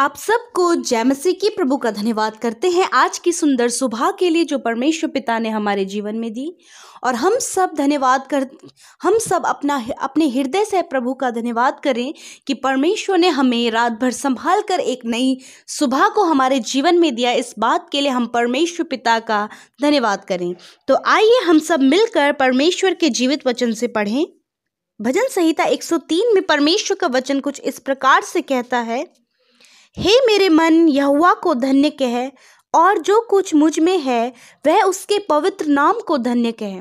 आप सबको जय मसीह की प्रभु का धन्यवाद करते हैं आज की सुंदर सुबह के लिए जो परमेश्वर पिता ने हमारे जीवन में दी और हम सब धन्यवाद कर हम सब अपना अपने हृदय से प्रभु का धन्यवाद करें कि परमेश्वर ने हमें रात भर संभाल कर एक नई सुबह को हमारे जीवन में दिया इस बात के लिए हम परमेश्वर पिता का धन्यवाद करें तो आइए हम सब मिलकर परमेश्वर के जीवित वचन से पढ़ें भजन संहिता 103 में परमेश्वर का वचन कुछ इस प्रकार से कहता है हे मेरे मन यहुआ को धन्य कह और जो कुछ मुझ में है वह उसके पवित्र नाम को धन्य कह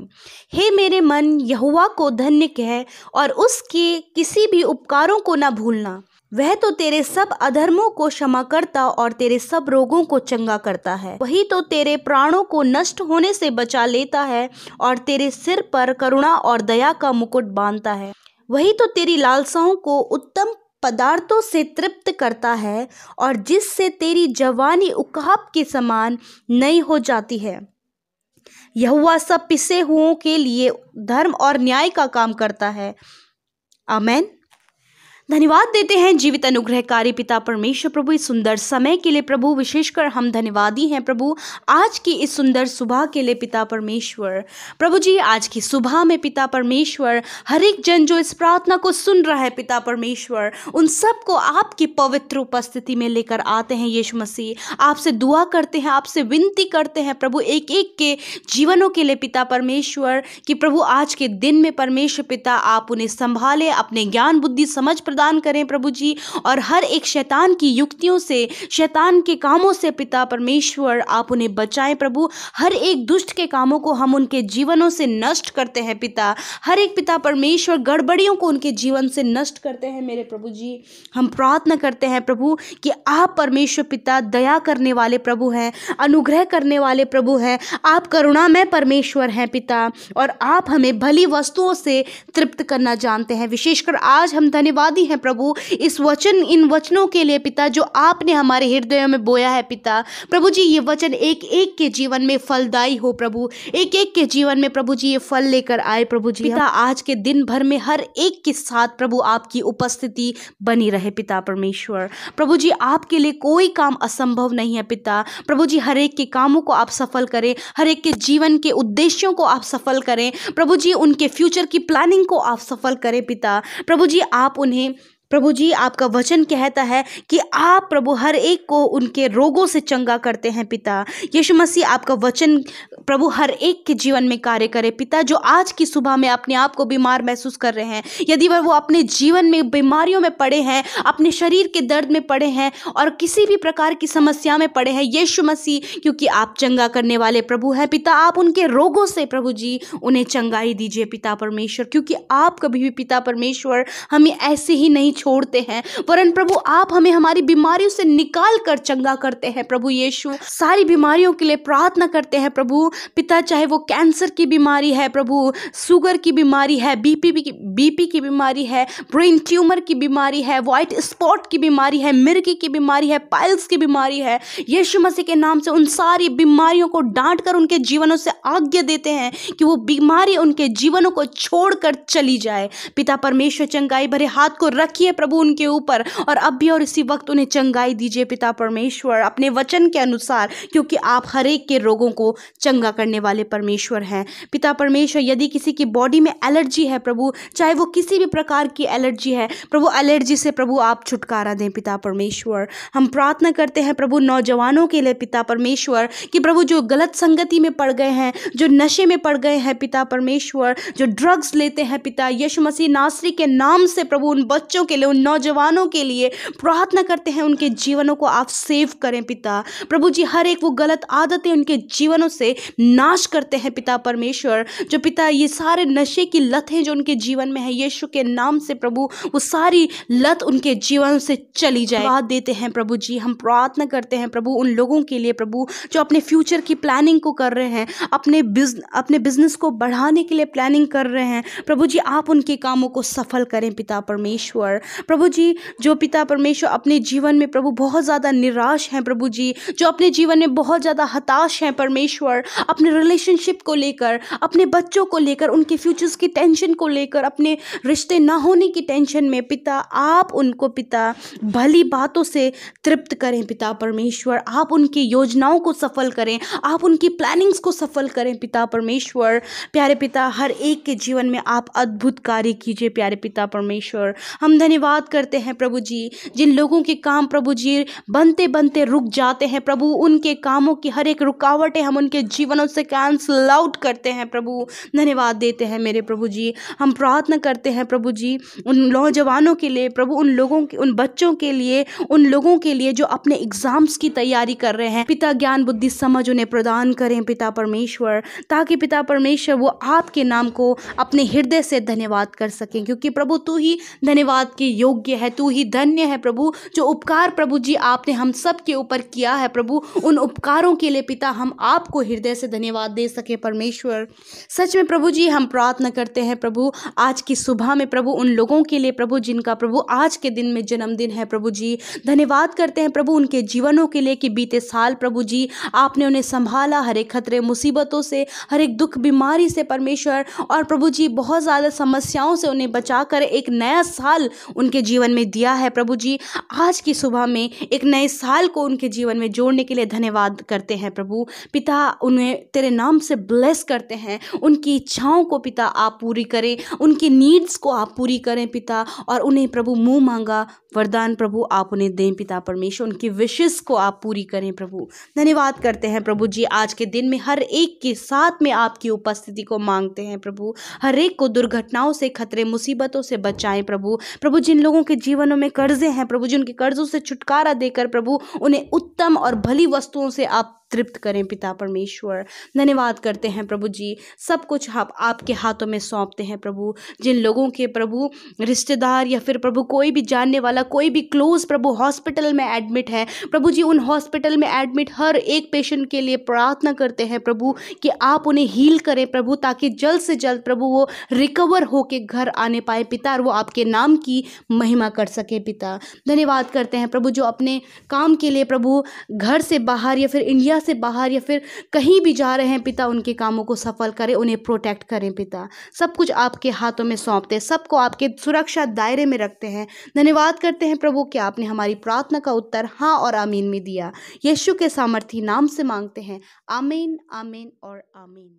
हे मेरे मन यहुआ को धन्य कह और उसके किसी भी उपकारों को ना भूलना वह तो तेरे सब अधर्मों को क्षमा करता और तेरे सब रोगों को चंगा करता है वही तो तेरे प्राणों को नष्ट होने से बचा लेता है और तेरे सिर पर करुणा और दया का मुकुट बांधता है वही तो तेरी लालसाओं को उत्तम पदार्थों से तृप्त करता है और जिससे तेरी जवानी उकाब के समान नई हो जाती है हुआ सब पिसे हुओं के लिए धर्म और न्याय का काम करता है अमेन धन्यवाद देते हैं जीवित अनुग्रहकारी पिता परमेश्वर प्रभु इस सुंदर समय के लिए प्रभु विशेषकर हम धन्यवादी हैं प्रभु आज की इस सुंदर सुबह के लिए पिता परमेश्वर प्रभु जी आज की सुबह में पिता परमेश्वर हर एक जन जो इस प्रार्थना को सुन रहा है पिता परमेश्वर उन सबको आपकी पवित्र उपस्थिति में लेकर आते हैं यीशु मसीह आपसे दुआ करते हैं आपसे विनती करते हैं प्रभु एक एक के जीवनों के लिए पिता परमेश्वर कि प्रभु आज के दिन में परमेश्वर पिता आप उन्हें संभाले अपने ज्ञान बुद्धि समझ प्रदान करें प्रभु जी और हर एक शैतान की युक्तियों से शैतान के कामों से पिता परमेश्वर आप उन्हें बचाएं प्रभु हर एक दुष्ट के कामों को हम उनके जीवनों से नष्ट करते हैं पिता हर एक पिता परमेश्वर गड़बड़ियों को उनके जीवन से नष्ट करते हैं मेरे प्रभु जी हम प्रार्थना करते हैं प्रभु कि आप परमेश्वर पिता दया करने वाले प्रभु हैं अनुग्रह करने वाले प्रभु हैं आप करुणामय परमेश्वर हैं पिता और आप हमें भली वस्तुओं से तृप्त करना जानते हैं विशेषकर आज हम धन्यवादी हैं प्रभु इस वचन इन वचनों के लिए पिता जो आपने हमारे हृदयों में बोया है पिता प्रभु जी ये वचन एक एक के जीवन में फलदायी हो प्रभु एक एक के जीवन में प्रभु जी ये फल लेकर आए प्रभु जी पिता आज के दिन भर में हर एक के साथ प्रभु आपकी उपस्थिति बनी रहे पिता परमेश्वर प्रभु जी आपके लिए कोई काम असंभव नहीं है पिता प्रभु जी हर एक के कामों को आप सफल करें हर एक के जीवन के उद्देश्यों को आप सफल करें प्रभु जी उनके फ्यूचर की प्लानिंग को आप सफल करें पिता प्रभु जी आप उन्हें प्रभु जी आपका वचन कहता है कि आप प्रभु हर एक को उनके रोगों से चंगा करते हैं पिता यीशु मसीह आपका वचन प्रभु हर एक के जीवन में कार्य करे पिता जो आज की सुबह में अपने आप को बीमार महसूस कर रहे हैं यदि वह वो अपने जीवन में बीमारियों में पड़े हैं अपने शरीर के दर्द में पड़े हैं और किसी भी प्रकार की समस्या में पड़े हैं यीशु मसीह क्योंकि आप चंगा करने वाले प्रभु हैं पिता आप उनके रोगों से प्रभु जी उन्हें चंगाई दीजिए पिता परमेश्वर क्योंकि आप कभी भी पिता परमेश्वर हमें ऐसे ही नहीं छोड़ते हैं वरन प्रभु आप हमें हमारी बीमारियों से निकाल कर चंगा करते हैं प्रभु यीशु सारी बीमारियों के लिए प्रार्थना करते हैं प्रभु पिता चाहे वो कैंसर की बीमारी है प्रभु शुगर की बीमारी है बीपी की बीपी की बीमारी है ब्रेन ट्यूमर की बीमारी है वाइट स्पॉट की बीमारी है मिर्गी की बीमारी है पाइल्स की बीमारी है यीशु मसीह के नाम से उन सारी बीमारियों को डांट कर उनके जीवनों से आज्ञा देते हैं कि वो बीमारी उनके जीवनों को छोड़कर चली जाए पिता परमेश्वर चंगाई भरे हाथ को रखिए है प्रभु उनके ऊपर और अब भी और इसी वक्त उन्हें चंगाई दीजिए पिता परमेश्वर अपने वचन के अनुसार क्योंकि आप हर एक के रोगों को चंगा करने वाले परमेश्वर हैं पिता परमेश्वर यदि किसी की बॉडी में एलर्जी है प्रभु चाहे वो किसी भी प्रकार की एलर्जी है प्रभु एलर्जी से प्रभु आप छुटकारा दें पिता परमेश्वर हम प्रार्थना करते हैं प्रभु नौजवानों के लिए पिता परमेश्वर कि प्रभु जो गलत संगति में पड़ गए हैं जो नशे में पड़ गए हैं पिता परमेश्वर जो ड्रग्स लेते हैं पिता यशु मसीह नासरी के नाम से प्रभु उन बच्चों के लिए उन नौजवानों के लिए प्रार्थना करते हैं उनके जीवनों को आप सेव करें पिता प्रभु जी हर एक वो गलत आदतें उनके जीवनों से नाश करते हैं पिता परमेश्वर जो पिता ये सारे नशे की लतें जो उनके जीवन में है यीशु के नाम से प्रभु वो सारी लत उनके जीवन से चली जाए बात देते हैं प्रभु जी हम प्रार्थना करते हैं प्रभु उन लोगों के लिए प्रभु जो अपने फ्यूचर की प्लानिंग को कर रहे हैं अपने बिज अपने बिजनेस को बढ़ाने के लिए प्लानिंग कर रहे हैं प्रभु जी आप उनके कामों को सफल करें पिता परमेश्वर प्रभु जी जो पिता परमेश्वर अपने जीवन में प्रभु बहुत ज़्यादा निराश हैं प्रभु जी जो अपने जीवन में बहुत ज़्यादा हताश हैं परमेश्वर अपने रिलेशनशिप को लेकर अपने बच्चों को लेकर उनके फ्यूचर्स की टेंशन को लेकर अपने रिश्ते ना होने की टेंशन में पिता आप उनको पिता भली बातों से तृप्त करें पिता परमेश्वर आप उनकी योजनाओं को सफल करें आप उनकी प्लानिंग्स को सफल करें पिता परमेश्वर प्यारे पिता हर एक के जीवन में आप अद्भुत कार्य कीजिए प्यारे पिता परमेश्वर हम धन्यवाद धन्यवाद करते हैं प्रभु जी जिन लोगों के काम प्रभु जी बनते बनते रुक जाते हैं प्रभु उनके कामों की हर एक रुकावटें हम उनके जीवनों से कैंसल आउट करते हैं प्रभु धन्यवाद देते हैं मेरे प्रभु जी हम प्रार्थना करते हैं प्रभु जी उन नौजवानों के लिए प्रभु उन लोगों के उन बच्चों के लिए उन लोगों के लिए जो अपने एग्जाम्स की तैयारी कर रहे हैं पिता ज्ञान बुद्धि समझ उन्हें प्रदान करें पिता परमेश्वर ताकि पिता परमेश्वर वो आपके नाम को अपने हृदय से धन्यवाद कर सकें क्योंकि प्रभु तू ही धन्यवाद के योग्य है तू ही धन्य है प्रभु जो उपकार प्रभु जी आपने हम सब के ऊपर किया है प्रभु उन उपकारों के लिए पिता हम आपको हृदय से धन्यवाद दे सके परमेश्वर सच में प्रभु जी हम प्रार्थना करते हैं प्रभु आज की सुबह में प्रभु उन लोगों के लिए प्रभु जिनका प्रभु आज के दिन में जन्मदिन है प्रभु जी धन्यवाद करते हैं प्रभु उनके जीवनों के लिए कि बीते साल प्रभु जी आपने उन्हें संभाला हर एक खतरे मुसीबतों से हर एक दुख बीमारी से परमेश्वर और प्रभु जी बहुत ज़्यादा समस्याओं से उन्हें बचाकर एक नया साल उनके जीवन में दिया है प्रभु जी आज की सुबह में एक नए साल को उनके जीवन में जोड़ने के लिए धन्यवाद करते हैं प्रभु पिता उन्हें तेरे नाम से ब्लेस करते हैं उनकी इच्छाओं को पिता आप पूरी करें उनकी नीड्स को आप पूरी करें पिता और उन्हें प्रभु मुँह मांगा वरदान प्रभु आप उन्हें दें पिता परमेश्वर उनकी विशेष को आप पूरी करें प्रभु धन्यवाद करते हैं प्रभु जी आज के दिन में हर एक के साथ में आपकी उपस्थिति को मांगते हैं प्रभु हर एक को दुर्घटनाओं से खतरे मुसीबतों से बचाएं प्रभु प्रभु प्रभु जिन लोगों के जीवनों में कर्जे हैं प्रभु जी उनके कर्जों से छुटकारा देकर प्रभु उन्हें उत्तम और भली वस्तुओं से आप तृप्त करें पिता परमेश्वर धन्यवाद करते हैं प्रभु जी सब कुछ आप आपके हाथों में सौंपते हैं प्रभु जिन लोगों के प्रभु रिश्तेदार या फिर प्रभु कोई भी जानने वाला कोई भी क्लोज प्रभु हॉस्पिटल में एडमिट है प्रभु जी उन हॉस्पिटल में एडमिट हर एक पेशेंट के लिए प्रार्थना करते हैं प्रभु कि आप उन्हें हील करें प्रभु ताकि जल्द से जल्द प्रभु वो रिकवर होकर घर आने पाए पिता और वो आपके नाम की महिमा कर सके पिता धन्यवाद करते हैं प्रभु जो अपने काम के लिए प्रभु घर से बाहर या फिर इंडिया दुनिया से बाहर या फिर कहीं भी जा रहे हैं पिता उनके कामों को सफल करें उन्हें प्रोटेक्ट करें पिता सब कुछ आपके हाथों में सौंपते हैं सबको आपके सुरक्षा दायरे में रखते हैं धन्यवाद करते हैं प्रभु कि आपने हमारी प्रार्थना का उत्तर हाँ और आमीन में दिया यशु के सामर्थी नाम से मांगते हैं आमीन आमीन और आमीन